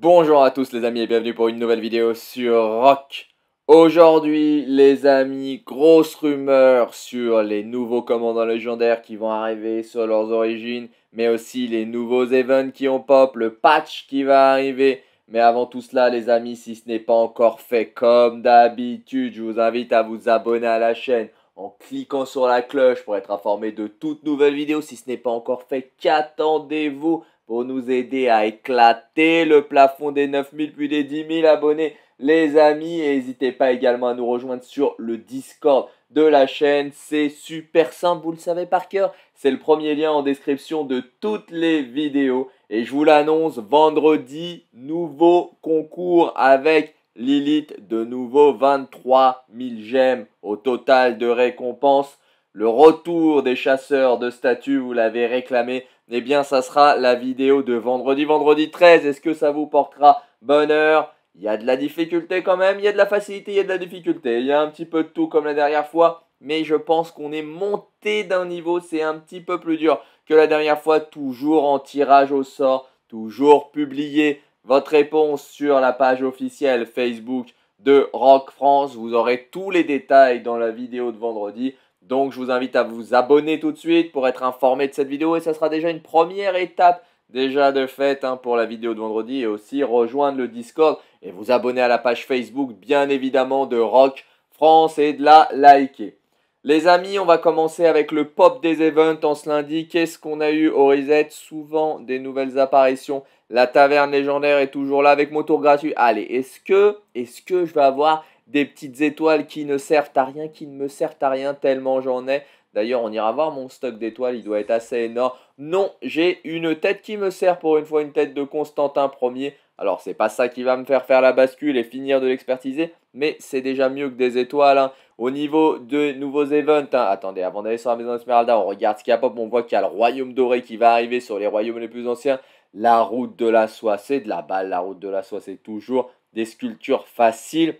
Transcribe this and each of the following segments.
Bonjour à tous les amis et bienvenue pour une nouvelle vidéo sur Rock. Aujourd'hui les amis, grosse rumeur sur les nouveaux commandants légendaires qui vont arriver sur leurs origines, mais aussi les nouveaux events qui ont pop, le patch qui va arriver, mais avant tout cela, les amis, si ce n'est pas encore fait comme d'habitude, je vous invite à vous abonner à la chaîne en cliquant sur la cloche pour être informé de toutes nouvelles vidéos. Si ce n'est pas encore fait, qu'attendez-vous pour nous aider à éclater le plafond des 9000 puis des 10 000 abonnés les amis. n'hésitez pas également à nous rejoindre sur le Discord de la chaîne. C'est super simple, vous le savez par cœur. C'est le premier lien en description de toutes les vidéos. Et je vous l'annonce, vendredi, nouveau concours avec Lilith, de nouveau 23 000 gemmes au total de récompenses. Le retour des chasseurs de statues, vous l'avez réclamé. Eh bien, ça sera la vidéo de vendredi, vendredi 13. Est-ce que ça vous portera bonheur il y a de la difficulté quand même, il y a de la facilité, il y a de la difficulté. Il y a un petit peu de tout comme la dernière fois, mais je pense qu'on est monté d'un niveau, c'est un petit peu plus dur que la dernière fois, toujours en tirage au sort, toujours publier Votre réponse sur la page officielle Facebook de Rock France. Vous aurez tous les détails dans la vidéo de vendredi. Donc je vous invite à vous abonner tout de suite pour être informé de cette vidéo et ça sera déjà une première étape déjà de fait hein, pour la vidéo de vendredi et aussi rejoindre le Discord et vous abonner à la page Facebook bien évidemment de Rock France et de la liker. Les amis, on va commencer avec le pop des events en ce lundi. Qu'est-ce qu'on a eu au reset Souvent des nouvelles apparitions. La taverne légendaire est toujours là avec mon tour gratuit. Allez, est-ce que, est-ce que je vais avoir des petites étoiles qui ne servent à rien, qui ne me servent à rien tellement j'en ai D'ailleurs, on ira voir mon stock d'étoiles, il doit être assez énorme. Non, j'ai une tête qui me sert pour une fois, une tête de Constantin Ier. Alors c'est pas ça qui va me faire faire la bascule et finir de l'expertiser, mais c'est déjà mieux que des étoiles. Hein. Au niveau de nouveaux events, hein. attendez, avant d'aller sur la maison d'Esmeralda, on regarde ce qu'il y a pop, on voit qu'il y a le royaume doré qui va arriver sur les royaumes les plus anciens. La route de la soie, c'est de la balle, la route de la soie, c'est toujours des sculptures faciles,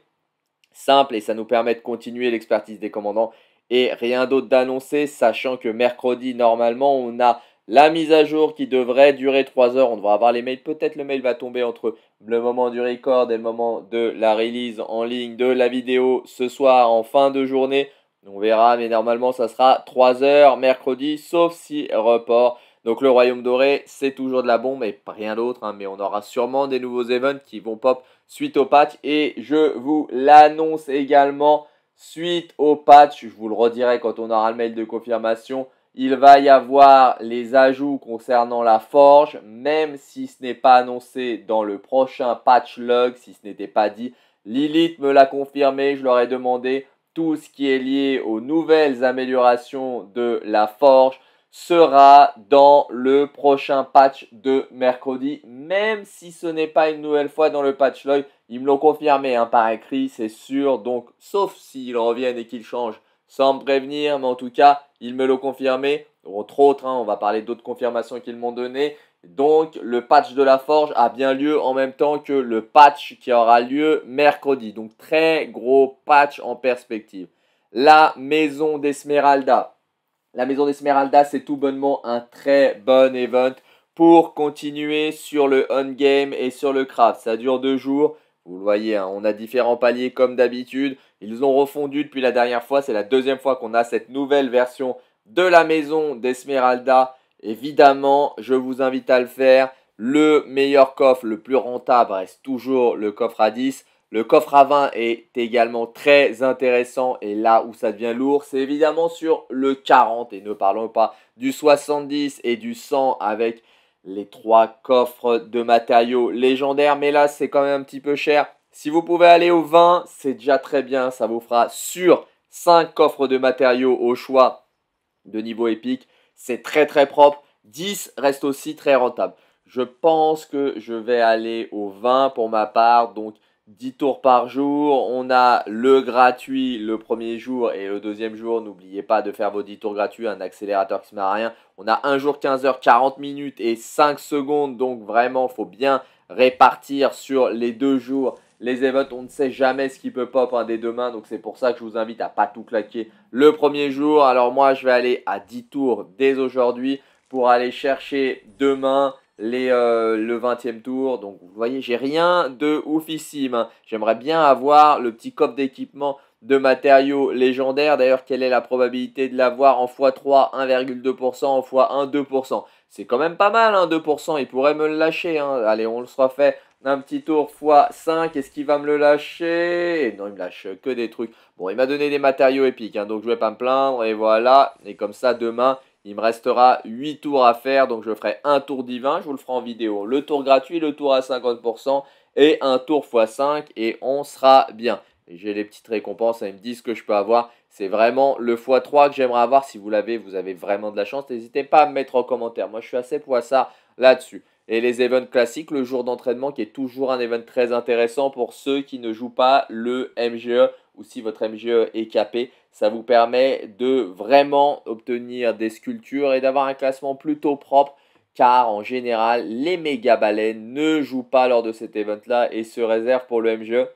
simples, et ça nous permet de continuer l'expertise des commandants. Et rien d'autre d'annoncer, sachant que mercredi, normalement, on a la mise à jour qui devrait durer 3 heures, on devra avoir les mails. Peut-être le mail va tomber entre le moment du record et le moment de la release en ligne de la vidéo ce soir en fin de journée. On verra, mais normalement ça sera 3 heures mercredi, sauf si report. Donc le Royaume Doré, c'est toujours de la bombe et rien d'autre, hein, mais on aura sûrement des nouveaux events qui vont pop suite au patch. Et je vous l'annonce également, suite au patch, je vous le redirai quand on aura le mail de confirmation. Il va y avoir les ajouts concernant la forge, même si ce n'est pas annoncé dans le prochain patch log, si ce n'était pas dit. Lilith me l'a confirmé, je leur ai demandé tout ce qui est lié aux nouvelles améliorations de la forge sera dans le prochain patch de mercredi, même si ce n'est pas une nouvelle fois dans le patch log. Ils me l'ont confirmé hein, par écrit, c'est sûr. Donc, sauf s'ils reviennent et qu'ils changent sans me prévenir, mais en tout cas, ils me l'ont confirmé. Entre autres, hein, on va parler d'autres confirmations qu'ils m'ont données. Donc, le patch de la forge a bien lieu en même temps que le patch qui aura lieu mercredi. Donc, très gros patch en perspective. La maison d'Esmeralda. La maison d'Esmeralda, c'est tout bonnement un très bon event pour continuer sur le on-game et sur le craft. Ça dure deux jours. Vous le voyez, hein, on a différents paliers comme d'habitude. Ils ont refondu depuis la dernière fois. C'est la deuxième fois qu'on a cette nouvelle version de la maison d'Esmeralda. Évidemment, je vous invite à le faire. Le meilleur coffre, le plus rentable reste toujours le coffre à 10. Le coffre à 20 est également très intéressant et là où ça devient lourd, c'est évidemment sur le 40 et ne parlons pas du 70 et du 100 avec les trois coffres de matériaux légendaires. Mais là, c'est quand même un petit peu cher. Si vous pouvez aller au 20, c'est déjà très bien. Ça vous fera sur 5 coffres de matériaux au choix de niveau épique. C'est très très propre. 10 reste aussi très rentable. Je pense que je vais aller au 20 pour ma part. Donc 10 tours par jour. On a le gratuit le premier jour et le deuxième jour. N'oubliez pas de faire vos 10 tours gratuits, un accélérateur qui ne met à rien. On a un jour 15 h 40 minutes et 5 secondes. Donc vraiment, il faut bien répartir sur les deux jours. Les events, on ne sait jamais ce qui peut pop hein, dès demain. Donc c'est pour ça que je vous invite à pas tout claquer le premier jour. Alors moi, je vais aller à 10 tours dès aujourd'hui pour aller chercher demain les, euh, le 20e tour. Donc vous voyez, j'ai rien de oufissime. Hein. J'aimerais bien avoir le petit coffre d'équipement de matériaux légendaires. D'ailleurs, quelle est la probabilité de l'avoir en x3 1,2%, en x1 2% C'est quand même pas mal, 2%. Hein, il pourrait me le lâcher. Hein. Allez, on le sera fait un petit tour x5. Est-ce qu'il va me le lâcher Non, il me lâche que des trucs. Bon, il m'a donné des matériaux épiques, donc je ne vais pas me plaindre. Et voilà. Et comme ça, demain, il me restera 8 tours à faire, donc je ferai un tour divin, je vous le ferai en vidéo. Le tour gratuit, le tour à 50% et un tour x5 et on sera bien. J'ai les petites récompenses, hein, ils me disent que je peux avoir. C'est vraiment le x3 que j'aimerais avoir. Si vous l'avez, vous avez vraiment de la chance. N'hésitez pas à me mettre en commentaire. Moi, je suis assez pour ça là-dessus. Et les events classiques, le jour d'entraînement qui est toujours un event très intéressant pour ceux qui ne jouent pas le MGE ou si votre MGE est capé. Ça vous permet de vraiment obtenir des sculptures et d'avoir un classement plutôt propre car en général, les méga baleines ne jouent pas lors de cet event-là et se réservent pour le MGE,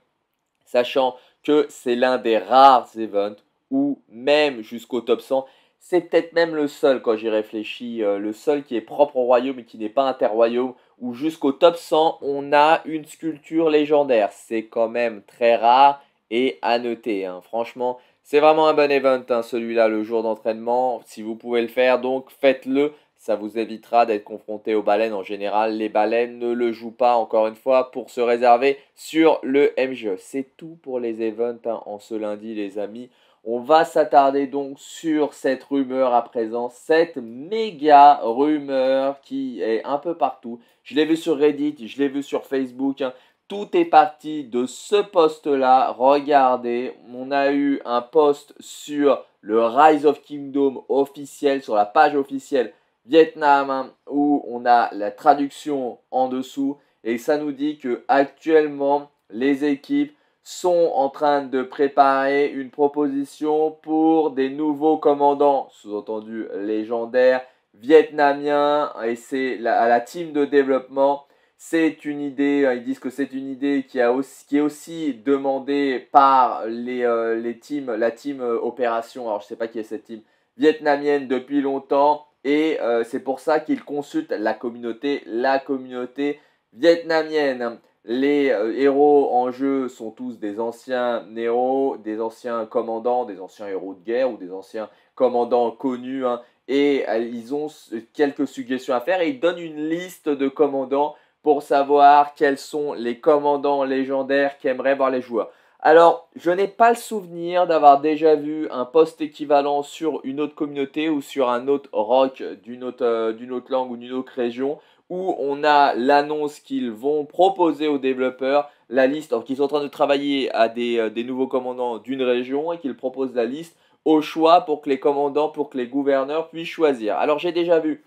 sachant que c'est l'un des rares events où même jusqu'au top 100, c'est peut-être même le seul, quand j'y réfléchis, euh, le seul qui est propre au royaume et qui n'est pas inter-royaume où jusqu'au top 100, on a une sculpture légendaire. C'est quand même très rare et à noter. Hein. Franchement, c'est vraiment un bon event, hein, celui-là, le jour d'entraînement. Si vous pouvez le faire, donc faites-le. Ça vous évitera d'être confronté aux baleines. En général, les baleines ne le jouent pas, encore une fois, pour se réserver sur le MGE. C'est tout pour les events hein, en ce lundi, les amis. On va s'attarder donc sur cette rumeur à présent, cette méga rumeur qui est un peu partout. Je l'ai vu sur Reddit, je l'ai vu sur Facebook, hein. Tout est parti de ce poste-là. Regardez, on a eu un poste sur le Rise of Kingdom officiel, sur la page officielle Vietnam, hein, où on a la traduction en dessous. Et ça nous dit que actuellement, les équipes sont en train de préparer une proposition pour des nouveaux commandants, sous-entendu légendaires, vietnamiens, et c'est à la team de développement c'est une idée, euh, ils disent que c'est une idée qui, a aussi, est aussi demandée par les, euh, les teams, la team euh, opération, alors je ne sais pas qui est cette team, vietnamienne depuis longtemps. Et c'est pour ça qu'ils consultent la communauté, la communauté vietnamienne. Les héros en jeu sont tous des anciens héros, des anciens commandants, des anciens héros de guerre ou des anciens commandants connus. Hein, et ils ont quelques suggestions à faire et ils donnent une liste de commandants pour savoir quels sont les commandants légendaires qu'aimeraient voir les joueurs. Alors, je n'ai pas le souvenir d'avoir déjà vu un poste équivalent sur une autre communauté ou sur un autre rock d'une autre, euh, d'une autre langue ou d'une autre région où on a l'annonce qu'ils vont proposer aux développeurs la liste, alors qu'ils sont en train de travailler à des, euh, des nouveaux commandants d'une région et qu'ils proposent la liste au choix pour que les commandants, pour que les gouverneurs puissent choisir. Alors j'ai déjà vu,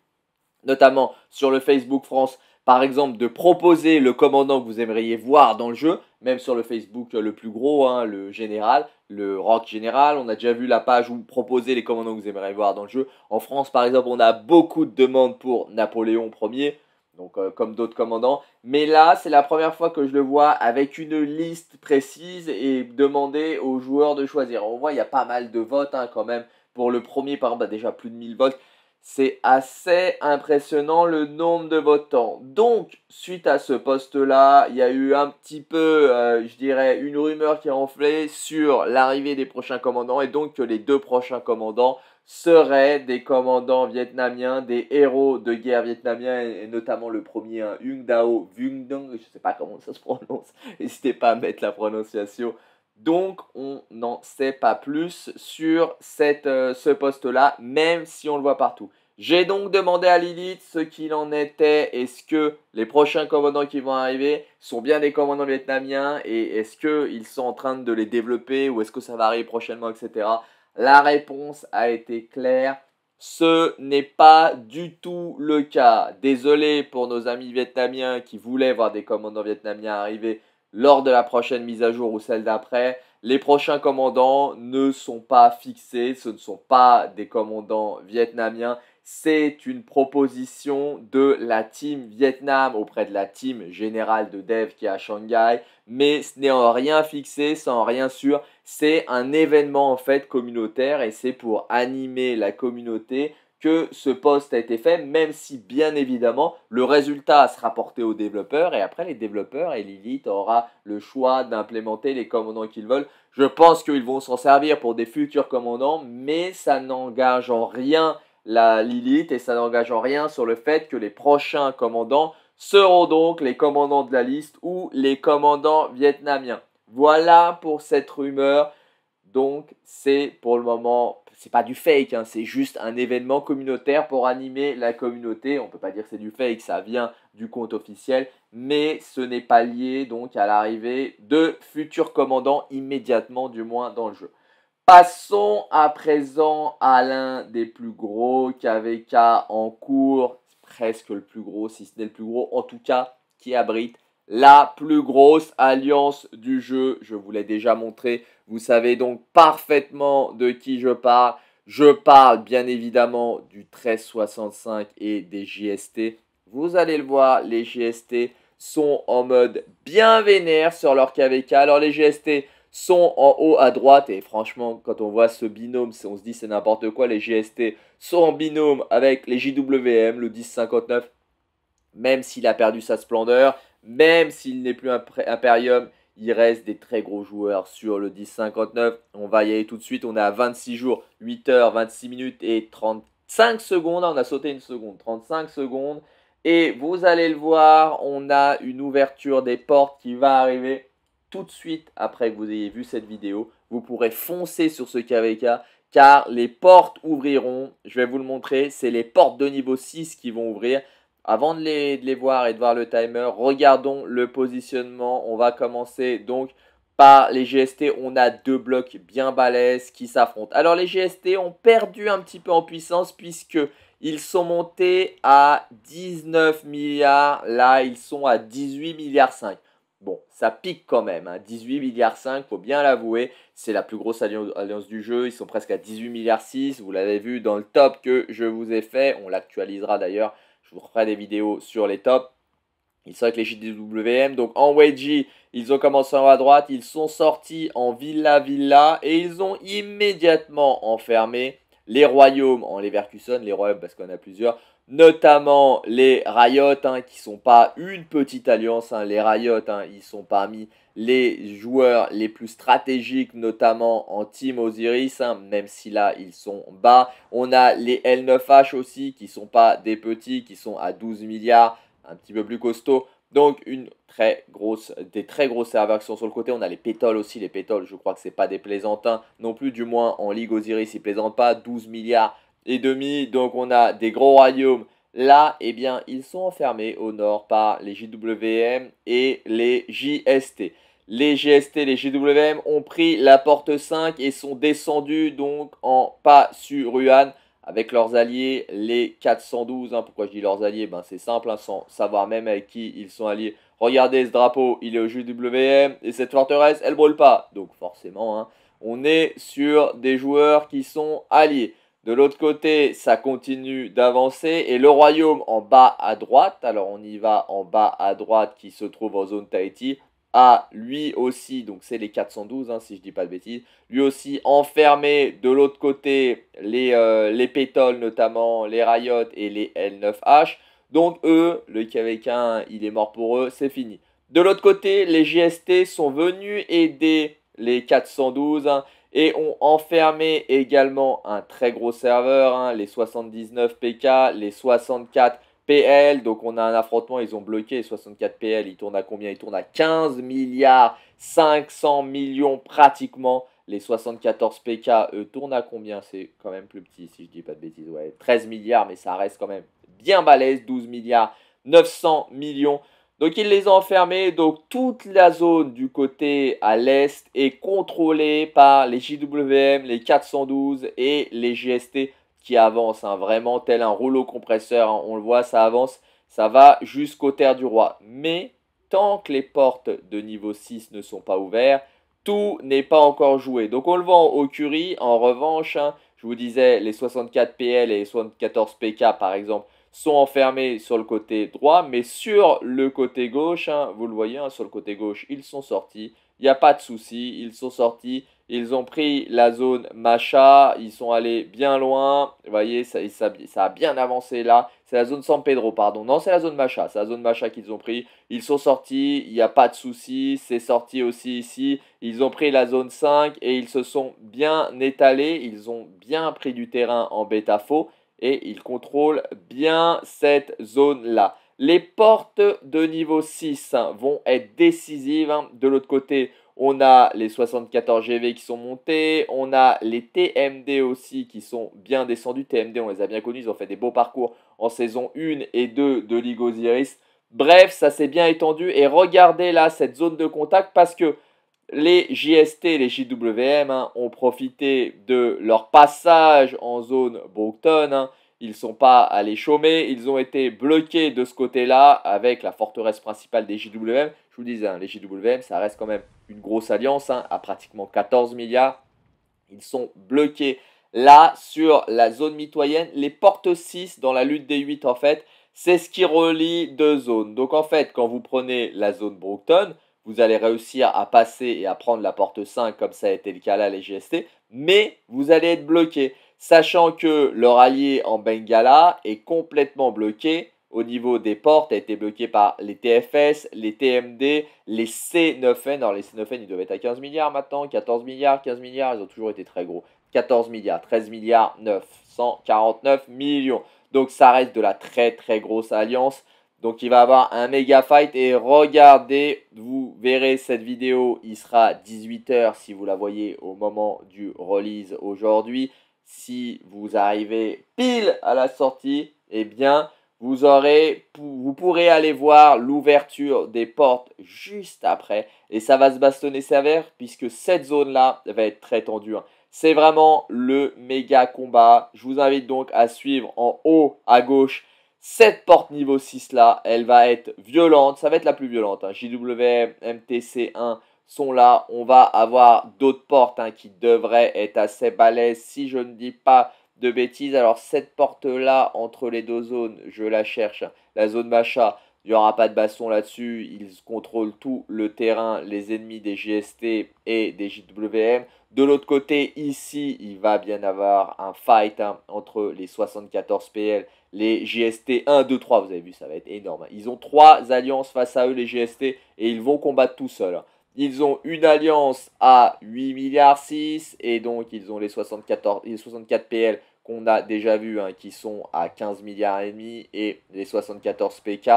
notamment sur le Facebook France, par exemple, de proposer le commandant que vous aimeriez voir dans le jeu, même sur le Facebook euh, le plus gros, hein, le général, le rock général. On a déjà vu la page où proposer les commandants que vous aimeriez voir dans le jeu. En France, par exemple, on a beaucoup de demandes pour Napoléon Ier, donc euh, comme d'autres commandants. Mais là, c'est la première fois que je le vois avec une liste précise et demander aux joueurs de choisir. On voit, il y a pas mal de votes hein, quand même pour le premier, par exemple, bah, déjà plus de 1000 votes. C'est assez impressionnant le nombre de votants. Donc, suite à ce poste-là, il y a eu un petit peu, euh, je dirais, une rumeur qui a enflé sur l'arrivée des prochains commandants et donc que les deux prochains commandants seraient des commandants vietnamiens, des héros de guerre vietnamiens, et notamment le premier, Hung hein, Dao Vung Dong, je ne sais pas comment ça se prononce, n'hésitez pas à mettre la prononciation donc on n'en sait pas plus sur euh, ce poste-là, même si on le voit partout. J'ai donc demandé à Lilith ce qu'il en était. Est-ce que les prochains commandants qui vont arriver sont bien des commandants vietnamiens et est-ce qu'ils sont en train de les développer ou est-ce que ça va arriver prochainement, etc. La réponse a été claire. Ce n'est pas du tout le cas. Désolé pour nos amis vietnamiens qui voulaient voir des commandants vietnamiens arriver lors de la prochaine mise à jour ou celle d'après, les prochains commandants ne sont pas fixés, ce ne sont pas des commandants vietnamiens, c'est une proposition de la team Vietnam auprès de la team générale de dev qui est à Shanghai, mais ce n'est en rien fixé, sans en rien sûr, c'est un événement en fait communautaire et c'est pour animer la communauté que ce poste a été fait, même si bien évidemment le résultat sera porté aux développeurs et après les développeurs et Lilith aura le choix d'implémenter les commandants qu'ils veulent. Je pense qu'ils vont s'en servir pour des futurs commandants, mais ça n'engage en rien la Lilith et ça n'engage en rien sur le fait que les prochains commandants seront donc les commandants de la liste ou les commandants vietnamiens. Voilà pour cette rumeur. Donc c'est pour le moment c'est pas du fake, hein, c'est juste un événement communautaire pour animer la communauté. On peut pas dire que c'est du fake, ça vient du compte officiel, mais ce n'est pas lié donc à l'arrivée de futurs commandants immédiatement, du moins dans le jeu. Passons à présent à l'un des plus gros KVK en cours, presque le plus gros, si ce n'est le plus gros, en tout cas, qui abrite la plus grosse alliance du jeu. Je vous l'ai déjà montré. Vous savez donc parfaitement de qui je parle. Je parle bien évidemment du 1365 et des JST. Vous allez le voir, les GST sont en mode bien vénère sur leur KVK. Alors les GST sont en haut à droite et franchement quand on voit ce binôme, on se dit c'est n'importe quoi. Les GST sont en binôme avec les JWM, le 1059, même s'il a perdu sa splendeur. Même s'il n'est plus Imperium, il reste des très gros joueurs sur le 10-59. On va y aller tout de suite. On est à 26 jours, 8 heures, 26 minutes et 35 secondes. Ah, on a sauté une seconde, 35 secondes. Et vous allez le voir, on a une ouverture des portes qui va arriver tout de suite après que vous ayez vu cette vidéo. Vous pourrez foncer sur ce KVK car les portes ouvriront. Je vais vous le montrer. C'est les portes de niveau 6 qui vont ouvrir. Avant de les, voir et de voir le timer, regardons le positionnement. On va commencer donc par les GST, on a deux blocs bien balèzes qui s'affrontent. Alors les GST ont perdu un petit peu en puissance puisque ils sont montés à 19 milliards. Là, ils sont à 18 milliards 5. Bon, ça pique quand même. Hein. 18 milliards 5, faut bien l'avouer. C'est la plus grosse alliance du jeu. Ils sont presque à 18 milliards 6. Vous l'avez vu dans le top que je vous ai fait. On l'actualisera d'ailleurs je vous referai des vidéos sur les tops. Ils sont avec les JDWM. Donc en wedgie, ils ont commencé en haut à droite. Ils sont sortis en Villa Villa. Et ils ont immédiatement enfermé les royaumes en Leverkusen. Les royaumes parce qu'on a plusieurs. Notamment les Riot, qui hein, qui sont pas une petite alliance. Hein. Les Riot, hein, ils sont parmi les joueurs les plus stratégiques, notamment en Team Osiris, hein, même si là ils sont bas. On a les L9H aussi, qui ne sont pas des petits, qui sont à 12 milliards, un petit peu plus costaud. Donc une très grosse, des très gros serveurs sur le côté. On a les pétoles aussi, les pétoles, je crois que ce c'est pas des plaisantins non plus, du moins en Ligue Osiris, ils plaisantent pas, 12 milliards et demi. Donc on a des gros royaumes Là, eh bien, ils sont enfermés au nord par les JWM et les JST. Les GST, les JWM ont pris la porte 5 et sont descendus donc en pas sur Ruan avec leurs alliés, les 412. Hein, pourquoi je dis leurs alliés ben, C'est simple, hein, sans savoir même avec qui ils sont alliés. Regardez ce drapeau, il est au JWM et cette forteresse, elle brûle pas. Donc forcément, hein, on est sur des joueurs qui sont alliés. De l'autre côté, ça continue d'avancer et le royaume en bas à droite, alors on y va en bas à droite qui se trouve en zone Tahiti, a lui aussi, donc c'est les 412 hein, si je ne dis pas de bêtises, lui aussi enfermé de l'autre côté les, euh, les pétoles notamment, les Riot et les L9H. Donc eux, le Kvek1, il est mort pour eux, c'est fini. De l'autre côté, les GST sont venus aider les 412 et ont enfermé également un très gros serveur, hein, les 79 PK, les 64 PL. Donc on a un affrontement, ils ont bloqué les 64 PL, ils tournent à combien Ils tournent à 15 milliards 500 millions pratiquement. Les 74 PK, eux, tournent à combien C'est quand même plus petit, si je dis pas de bêtises. Ouais, 13 milliards, mais ça reste quand même bien balèze. 12 milliards 900 millions. Donc ils les ont enfermés. Donc toute la zone du côté à l'est est contrôlée par les JWM, les 412 et les GST qui avancent hein. vraiment tel un rouleau compresseur. Hein. On le voit, ça avance, ça va jusqu'aux terres du roi. Mais tant que les portes de niveau 6 ne sont pas ouvertes, tout n'est pas encore joué. Donc on le vend au Curie. En revanche, hein, je vous disais les 64 PL et les 74 PK par exemple sont enfermés sur le côté droit, mais sur le côté gauche, hein, vous le voyez, hein, sur le côté gauche, ils sont sortis. Il n'y a pas de souci, ils sont sortis. Ils ont pris la zone Macha, ils sont allés bien loin. Vous voyez, ça, ça, a bien avancé là. C'est la zone San Pedro, pardon. Non, c'est la zone Macha. C'est la zone Macha qu'ils ont pris. Ils sont sortis, il n'y a pas de souci. C'est sorti aussi ici. Ils ont pris la zone 5 et ils se sont bien étalés. Ils ont bien pris du terrain en bêta faux et il contrôle bien cette zone-là. Les portes de niveau 6 hein, vont être décisives. Hein. De l'autre côté, on a les 74 GV qui sont montés, on a les TMD aussi qui sont bien descendus. TMD, on les a bien connus, ils ont fait des beaux parcours en saison 1 et 2 de Ligue Osiris. Bref, ça s'est bien étendu et regardez là cette zone de contact parce que les JST, les JWM, hein, ont profité de leur passage en zone Brookton. Hein. Ils ne sont pas allés chômer. Ils ont été bloqués de ce côté-là avec la forteresse principale des JWM. Je vous disais, hein, les JWM, ça reste quand même une grosse alliance à pratiquement 14 milliards. Ils sont bloqués là sur la zone mitoyenne. Les portes 6 dans la lutte des 8 en fait, c'est ce qui relie deux zones. Donc en fait, quand vous prenez la zone Brookton, vous allez réussir à passer et à prendre la porte 5 comme ça a été le cas là les GST, mais vous allez être bloqué, sachant que leur allié en Bengala est complètement bloqué au niveau des portes, a été bloqué par les TFS, les TMD, les C9N. Alors les C9N, ils devaient être à 15 milliards maintenant, 14 milliards, 15 milliards, ils ont toujours été très gros. 14 milliards, 13 milliards, 949 millions. Donc ça reste de la très très grosse alliance. Donc il va avoir un méga fight et regardez, vous verrez cette vidéo, il sera 18h si vous la voyez au moment du release aujourd'hui. Si vous arrivez pile à la sortie, eh bien vous aurez vous pourrez aller voir l'ouverture des portes juste après et ça va se bastonner sévère puisque cette zone là va être très tendue. Hein. C'est vraiment le méga combat. Je vous invite donc à suivre en haut à gauche cette porte niveau 6 là, elle va être violente, ça va être la plus violente. Hein. MTC1 sont là, on va avoir d'autres portes hein, qui devraient être assez balèzes si je ne dis pas de bêtises. Alors cette porte là, entre les deux zones, je la cherche, hein. la zone Macha il n'y aura pas de baston là-dessus. Ils contrôlent tout le terrain, les ennemis des GST et des JWM. De l'autre côté, ici, il va bien avoir un fight hein, entre les 74 PL, les GST 1, 2, 3. Vous avez vu, ça va être énorme. Ils ont trois alliances face à eux, les GST, et ils vont combattre tout seuls. Ils ont une alliance à 8 milliards 6 et donc ils ont les 74, les 64 PL qu'on a déjà vu hein, qui sont à 15 milliards et demi et les 74 PK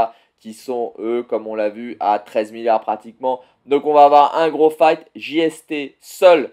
qui sont, eux, comme on l'a vu, à 13 milliards pratiquement. Donc on va avoir un gros fight. JST seul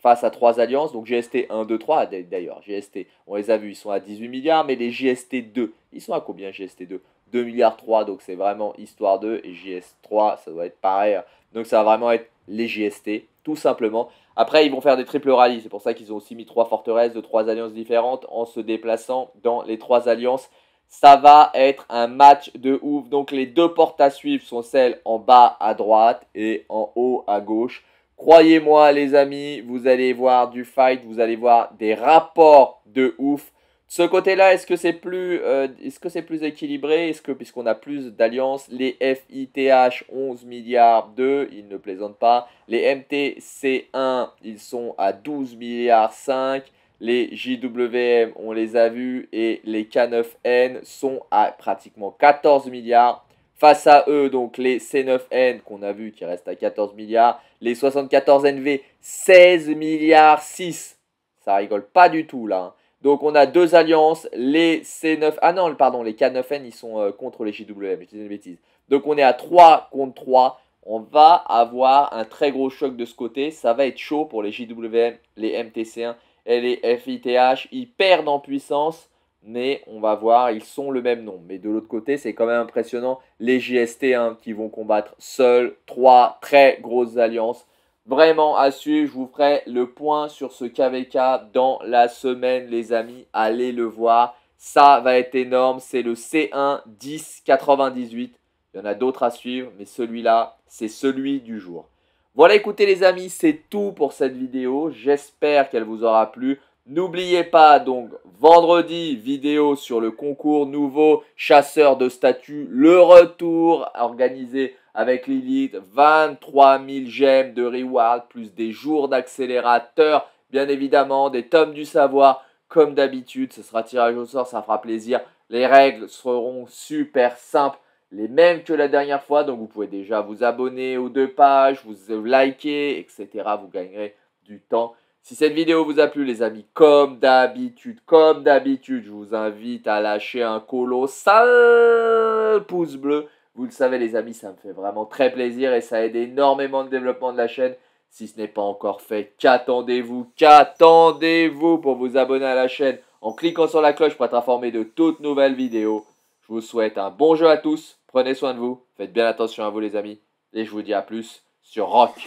face à trois alliances. Donc JST 1, 2, 3 d'ailleurs. JST, on les a vus, ils sont à 18 milliards. Mais les JST 2, ils sont à combien JST 2 2 milliards 3, donc c'est vraiment histoire 2. Et GS 3, ça doit être pareil. Hein. Donc ça va vraiment être les JST, tout simplement. Après, ils vont faire des triple rallyes. C'est pour ça qu'ils ont aussi mis trois forteresses de trois alliances différentes en se déplaçant dans les trois alliances ça va être un match de ouf. Donc les deux portes à suivre sont celles en bas à droite et en haut à gauche. Croyez-moi les amis, vous allez voir du fight, vous allez voir des rapports de ouf. De ce côté-là, est-ce que c'est plus, euh, est-ce que c'est plus équilibré Est-ce que puisqu'on a plus d'alliances, les FITH 11 milliards 2, ils ne plaisantent pas. Les MTC1, ils sont à 12 milliards 5. Les JWM, on les a vus, et les K9N sont à pratiquement 14 milliards. Face à eux, donc les C9N qu'on a vu qui restent à 14 milliards, les 74NV 16 milliards 6. Ça rigole pas du tout là. Hein. Donc on a deux alliances, les C9, ah non, pardon, les K9N ils sont euh, contre les JWM, je disais une bêtise. Donc on est à 3 contre 3. On va avoir un très gros choc de ce côté. Ça va être chaud pour les JWM, les MTC1 et les FITH, ils perdent en puissance, mais on va voir, ils sont le même nombre. Mais de l'autre côté, c'est quand même impressionnant, les JST 1 hein, qui vont combattre seuls, trois très grosses alliances. Vraiment à suivre, je vous ferai le point sur ce KVK dans la semaine, les amis, allez le voir. Ça va être énorme, c'est le C1 98. Il y en a d'autres à suivre, mais celui-là, c'est celui du jour. Voilà, écoutez les amis, c'est tout pour cette vidéo. J'espère qu'elle vous aura plu. N'oubliez pas donc vendredi vidéo sur le concours nouveau chasseur de statues, le retour organisé avec Lilith, 23 000 gemmes de reward plus des jours d'accélérateur, bien évidemment des tomes du savoir comme d'habitude, ce sera tirage au sort, ça fera plaisir. Les règles seront super simples les mêmes que la dernière fois. Donc vous pouvez déjà vous abonner aux deux pages, vous liker, etc. Vous gagnerez du temps. Si cette vidéo vous a plu les amis, comme d'habitude, comme d'habitude, je vous invite à lâcher un colossal pouce bleu. Vous le savez les amis, ça me fait vraiment très plaisir et ça aide énormément le développement de la chaîne. Si ce n'est pas encore fait, qu'attendez-vous Qu'attendez-vous pour vous abonner à la chaîne en cliquant sur la cloche pour être informé de toutes nouvelles vidéos. Je vous souhaite un bon jeu à tous. Prenez soin de vous, faites bien attention à vous les amis, et je vous dis à plus sur Rock.